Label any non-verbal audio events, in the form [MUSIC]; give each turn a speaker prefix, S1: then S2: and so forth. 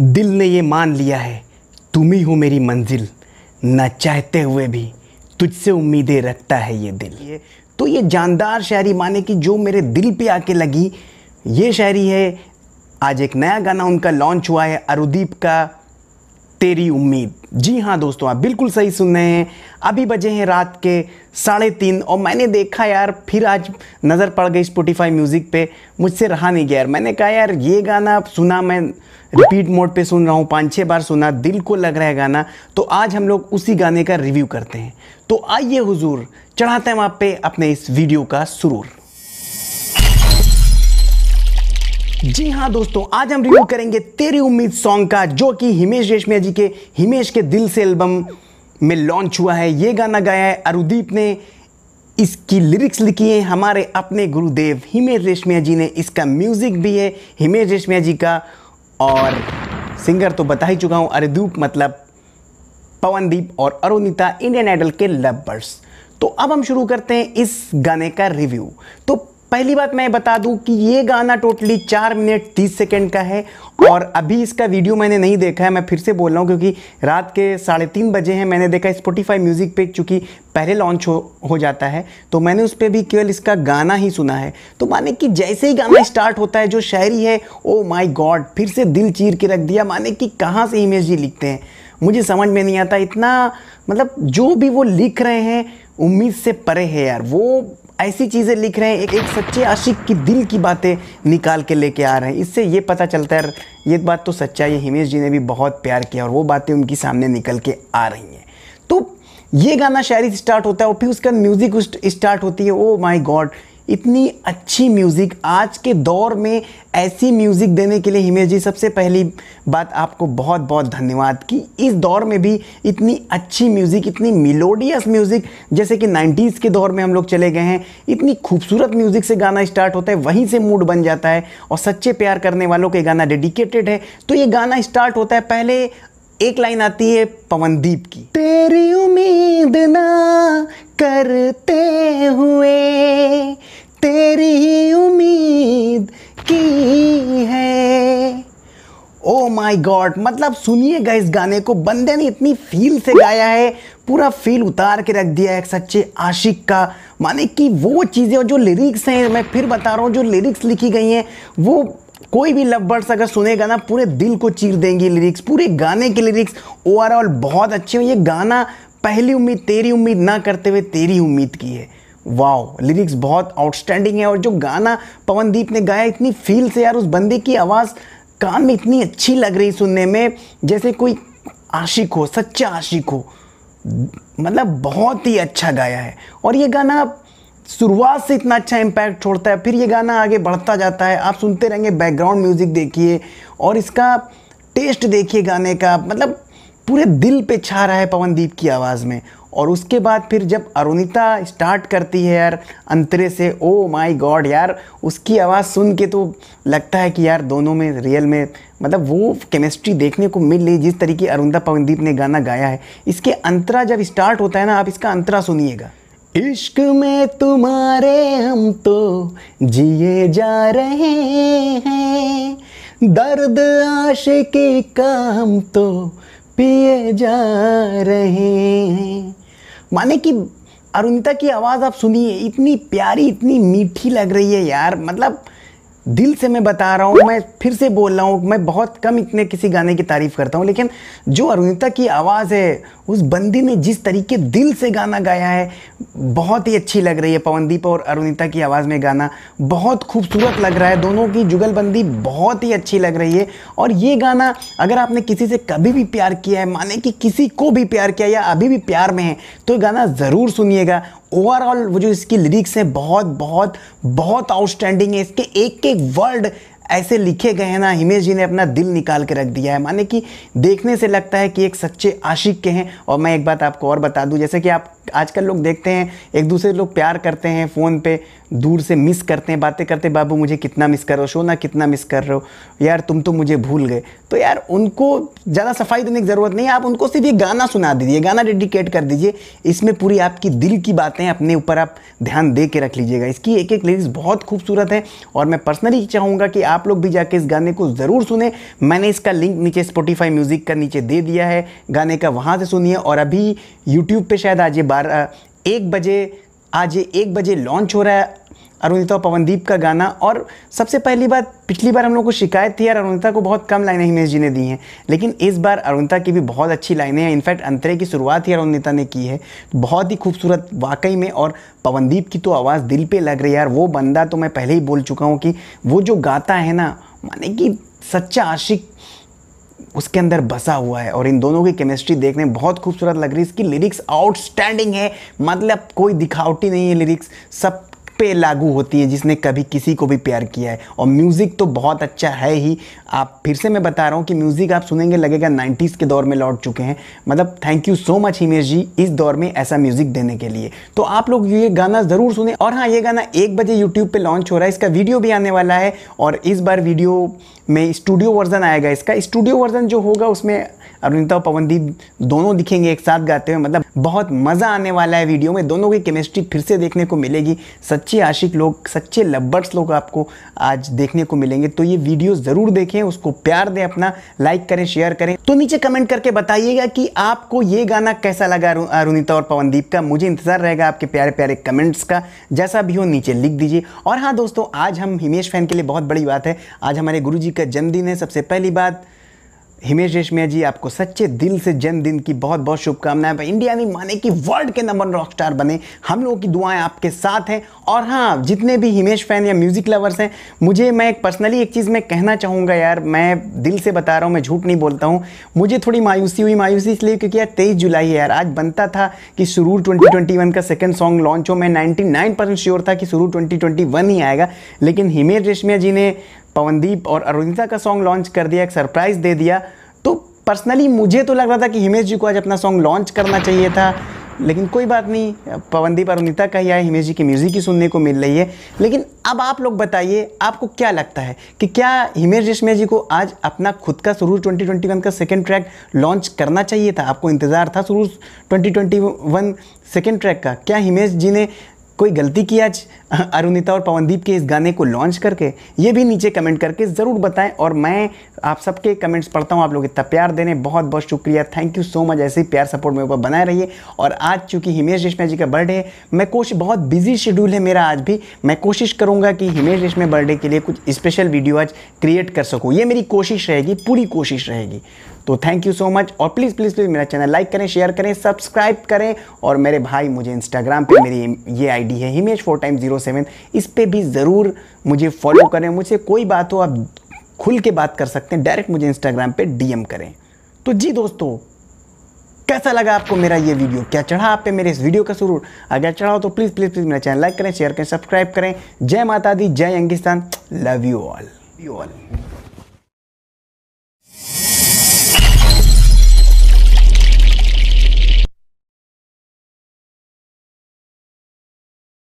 S1: दिल ने ये मान लिया है तुम ही हो मेरी मंजिल न चाहते हुए भी तुझसे उम्मीदें रखता है ये दिल ये तो ये जानदार शायरी माने कि जो मेरे दिल पे आके लगी ये शायरी है आज एक नया गाना उनका लॉन्च हुआ है अरुदीप का तेरी उम्मीद जी हाँ दोस्तों आप बिल्कुल सही सुन रहे हैं अभी बजे हैं रात के साढ़े तीन और मैंने देखा यार फिर आज नज़र पड़ गई स्पोटिफाई म्यूज़िक पे मुझसे रहा नहीं गया यार मैंने कहा यार ये गाना सुना मैं रिपीट मोड पे सुन रहा हूँ पाँच छः बार सुना दिल को लग रहा है गाना तो आज हम लोग उसी गाने का रिव्यू करते हैं तो आइए हुजूर चढ़ाते हैं आप पे अपने इस वीडियो का सुरूर जी हाँ दोस्तों आज हम रिव्यू करेंगे तेरी उम्मीद सॉन्ग का जो कि हिमेश रेशमिया जी के हिमेश के दिल से एल्बम में लॉन्च हुआ है ये गाना गाया है अरुदीप ने इसकी लिरिक्स लिखी है हमारे अपने गुरुदेव हिमेश रेशमिया जी ने इसका म्यूज़िक भी है हिमेश रेशमिया जी का और सिंगर तो बता ही चुका हूँ अरुदीप मतलब पवनदीप और अरुणिता इंडियन आइडल के लवर्स तो अब हम शुरू करते हैं इस गाने का रिव्यू तो पहली बात मैं बता दूं कि ये गाना टोटली चार मिनट तीस सेकेंड का है और अभी इसका वीडियो मैंने नहीं देखा है मैं फिर से बोल रहा हूँ क्योंकि रात के साढ़े तीन बजे हैं मैंने देखा स्पोटिफाई म्यूज़िक पे चूँकि पहले लॉन्च हो हो जाता है तो मैंने उस पर भी केवल इसका गाना ही सुना है तो माने कि जैसे ही गाना स्टार्ट होता है जो शायरी है ओ माई गॉड फिर से दिल चीर के रख दिया माने कि कहाँ से इमेज जी लिखते हैं मुझे समझ में नहीं आता इतना मतलब जो भी वो लिख रहे हैं उम्मीद से परे है यार वो ऐसी चीज़ें लिख रहे हैं एक एक सच्चे आशिक की दिल की बातें निकाल के लेके आ रहे हैं इससे ये पता चलता है ये बात तो सच्चा ये हिमेश जी ने भी बहुत प्यार किया और वो बातें उनकी सामने निकल के आ रही हैं तो ये गाना शायरी स्टार्ट होता है और फिर उसका म्यूज़िक स्टार्ट होती है ओ माई गॉड इतनी अच्छी म्यूज़िक आज के दौर में ऐसी म्यूज़िक देने के लिए हिमेश जी सबसे पहली बात आपको बहुत बहुत धन्यवाद कि इस दौर में भी इतनी अच्छी म्यूज़िक इतनी मिलोडियस म्यूज़िक जैसे कि 90s के दौर में हम लोग चले गए हैं इतनी खूबसूरत म्यूज़िक से गाना स्टार्ट होता है वहीं से मूड बन जाता है और सच्चे प्यार करने वालों के गाना डेडिकेटेड है तो ये गाना स्टार्ट होता है पहले एक लाइन आती है पवनदीप की तेरी उम्मीद ना करते हुए तेरी ही उम्मीद की है ओ माई गॉड मतलब सुनिएगा इस गाने को बंदे ने इतनी फील से गाया है पूरा फील उतार के रख दिया है एक सच्चे आशिक का माने कि वो चीज़ें और जो लिरिक्स हैं मैं फिर बता रहा हूँ जो लिरिक्स लिखी गई हैं वो कोई भी लव बर्ड्स अगर सुनेगा ना पूरे दिल को चीर देंगी लिरिक्स पूरे गाने के लिरिक्स ओवरऑल बहुत अच्छे हैं ये गाना पहली उम्मीद तेरी उम्मीद ना करते हुए तेरी उम्मीद की है वाओ लिरिक्स बहुत आउटस्टैंडिंग है और जो गाना पवनदीप ने गाया इतनी फील से यार उस बंदे की आवाज़ कान में इतनी अच्छी लग रही सुनने में जैसे कोई आशिक हो सच्चा आशिक हो मतलब बहुत ही अच्छा गाया है और ये गाना शुरुआत से इतना अच्छा इम्पैक्ट छोड़ता है फिर ये गाना आगे बढ़ता जाता है आप सुनते रहेंगे बैकग्राउंड म्यूज़िक देखिए और इसका टेस्ट देखिए गाने का मतलब पूरे दिल पे छा रहा है पवनदीप की आवाज़ में और उसके बाद फिर जब अरुणिता स्टार्ट करती है यार अंतरे से ओ माय गॉड यार उसकी आवाज़ सुन के तो लगता है कि यार दोनों में रियल में मतलब वो केमिस्ट्री देखने को मिल रही जिस तरीके अरुणिता पवनदीप ने गाना गाया है इसके अंतरा जब स्टार्ट होता है ना आप इसका अंतरा सुनिएगा इश्क में तुम्हारे हम तो जिए जा रहे हैं दर्द आशिकी का हम तो पिए जा रहे हैं माने कि अरुणिता की आवाज़ आप सुनिए इतनी प्यारी इतनी मीठी लग रही है यार मतलब दिल से मैं बता रहा हूँ मैं फिर से बोल रहा हूँ मैं बहुत कम इतने किसी गाने की तारीफ़ करता हूँ लेकिन जो अरुणिता की आवाज़ है उस बंदी ने जिस तरीके दिल से गाना गाया है बहुत ही अच्छी लग रही है पवनदीप और अरुणिता की आवाज़ में गाना बहुत खूबसूरत लग रहा है दोनों की जुगलबंदी बहुत ही अच्छी लग रही है और ये गाना अगर आपने किसी से कभी भी प्यार किया है माने कि किसी को भी प्यार किया या अभी भी प्यार में है तो ये गाना ज़रूर सुनिएगा ओवरऑल वो जो इसकी लिरिक्स हैं बहुत बहुत बहुत आउटस्टैंडिंग है इसके एक एक वर्ड ऐसे लिखे गए हैं ना हिमेश जी ने अपना दिल निकाल के रख दिया है माने कि देखने से लगता है कि एक सच्चे आशिक के हैं और मैं एक बात आपको और बता दूं जैसे कि आप आजकल लोग देखते हैं एक दूसरे लोग प्यार करते हैं फ़ोन पे दूर से मिस करते हैं बातें करते हैं बाबू मुझे कितना मिस कर रहे हो सोना कितना मिस कर रहे हो यार तुम तो मुझे भूल गए तो यार उनको ज़्यादा सफाई देने की ज़रूरत नहीं है आप उनको सिर्फ ये गाना सुना दीजिए गाना डेडिकेट कर दीजिए इसमें पूरी आपकी दिल की बातें अपने ऊपर आप ध्यान दे के रख लीजिएगा इसकी एक एक लिरिक्स बहुत खूबसूरत है और मैं पर्सनली चाहूँगा कि आप लोग भी जाके इस गाने को ज़रूर सुने मैंने इसका लिंक नीचे स्पोटीफाई म्यूज़िक का नीचे दे दिया है गाने का वहाँ से सुनिए और अभी यूट्यूब पर शायद आज ये बारह एक बजे आज ये एक बजे लॉन्च हो रहा है अरुणिता पवनदीप का गाना और सबसे पहली बात पिछली बार हम लोग को शिकायत थी यार अरुणिता को बहुत कम लाइनें हिमेश जी ने दी हैं लेकिन इस बार अरुणिता की भी बहुत अच्छी लाइनें हैं इनफैक्ट अंतरे की शुरुआत ही अरुणिता ने की है बहुत ही खूबसूरत वाकई में और पवनदीप की तो आवाज़ दिल पे लग रही है यार वो बंदा तो मैं पहले ही बोल चुका हूँ कि वो जो गाता है ना माने कि सच्चा आशिक उसके अंदर बसा हुआ है और इन दोनों की केमिस्ट्री देखने में बहुत खूबसूरत लग रही है इसकी लिरिक्स आउटस्टैंडिंग है मतलब कोई दिखावटी नहीं है लिरिक्स सब पे लागू होती है जिसने कभी किसी को भी प्यार किया है और म्यूज़िक तो बहुत अच्छा है ही आप फिर से मैं बता रहा हूँ कि म्यूज़िक आप सुनेंगे लगेगा नाइन्टीज़ के दौर में लौट चुके हैं मतलब thank you so much Himesh ji इस दौर में ऐसा म्यूज़िक देने के लिए तो आप लोग ये गाना ज़रूर सुने और हाँ ये गाना एक बजे यूट्यूब पर लॉन्च हो रहा है इसका वीडियो भी आने वाला है और इस बार वीडियो में स्टूडियो वर्जन आएगा इसका स्टूडियो वर्जन जो होगा उसमें अरुणिता और पवनदीप दोनों दिखेंगे एक साथ गाते हुए मतलब बहुत मज़ा आने वाला है वीडियो में दोनों की केमिस्ट्री फिर से देखने को मिलेगी सच्चे आशिक लोग सच्चे लब्बर्स लोग आपको आज देखने को मिलेंगे तो ये वीडियो ज़रूर देखें उसको प्यार दें अपना लाइक करें शेयर करें तो नीचे कमेंट करके बताइएगा कि आपको ये गाना कैसा लगा अरुणिता और पवनदीप का मुझे इंतज़ार रहेगा आपके प्यारे प्यारे कमेंट्स का जैसा भी हो नीचे लिख दीजिए और हाँ दोस्तों आज हम हिमेश फैन के लिए बहुत बड़ी बात है आज हमारे गुरु जी का जन्मदिन है सबसे पहली बात हिमेश रेशमिया जी आपको सच्चे दिल से जन्मदिन की बहुत बहुत शुभकामनाएं इंडिया में माने कि वर्ल्ड के नंबर रॉक स्टार बने हम लोगों की दुआएं आपके साथ हैं और हाँ जितने भी हिमेश फैन या म्यूज़िक लवर्स हैं मुझे मैं एक पर्सनली एक चीज़ मैं कहना चाहूँगा यार मैं दिल से बता रहा हूँ मैं झूठ नहीं बोलता हूँ मुझे थोड़ी मायूसी हुई मायूसी इसलिए क्योंकि यार तेईस जुलाई है यार आज बनता था कि शुरू ट्वेंटी का सेकेंड सॉन्ग लॉन्च हो मैं नाइन्टी श्योर था कि शुरू ट्वेंटी ही आएगा लेकिन हिमेश रेशमिया जी ने पवनदीप और अरुणिता का सॉन्ग लॉन्च कर दिया एक सरप्राइज़ दे दिया तो पर्सनली मुझे तो लग रहा था कि हिमेश जी को आज अपना सॉन्ग लॉन्च करना चाहिए था लेकिन कोई बात नहीं पवनदीप अरुणिता का ही आए हिमेश जी की म्यूज़िक ही सुनने को मिल रही है लेकिन अब आप लोग बताइए आपको क्या लगता है कि क्या हिमेश रेशमिया जी को आज अपना खुद का सुरूर 2021 का सेकेंड ट्रैक लॉन्च करना चाहिए था आपको इंतज़ार था सुरूर 2021 सेकेंड ट्रैक का क्या हिमेश जी ने कोई गलती की आज [LAUGHS] अरुणिता और पवनदीप के इस गाने को लॉन्च करके ये भी नीचे कमेंट करके ज़रूर बताएं और मैं आप सबके कमेंट्स पढ़ता हूँ आप लोग इतना प्यार देने बहुत बहुत शुक्रिया थैंक यू सो मच ऐसे ही प्यार सपोर्ट मेरे ऊपर बनाए रहिए और आज चूँकि हिमेश रेशमिया जी का बर्थडे है मैं कोशिश बहुत बिजी शेड्यूल है मेरा आज भी मैं कोशिश करूँगा कि हिमेश रेशमिया बर्थडे के लिए कुछ स्पेशल वीडियो आज क्रिएट कर सकूँ ये मेरी कोशिश रहेगी पूरी कोशिश रहेगी तो थैंक यू सो मच और प्लीज़ प्लीज़ प्लीज़ मेरा चैनल लाइक करें शेयर करें सब्सक्राइब करें और मेरे भाई मुझे इंस्टाग्राम पे मेरी ये आईडी है Himesh four time zero seven इस पर भी ज़रूर मुझे फॉलो करें मुझसे कोई बात हो आप खुल के बात कर सकते हैं डायरेक्ट मुझे इंस्टाग्राम पर डीएम करें तो जी दोस्तों कैसा लगा आपको मेरा ये वीडियो क्या चढ़ा आप पे मेरे इस वीडियो का सुरूर अगर चढ़ा हो तो प्लीज़ प्लीज़ प्लीज़ मेरा चैनल लाइक करें शेयर करें सब्सक्राइब करें जय माता दी जय अंगिस्तान love you all you all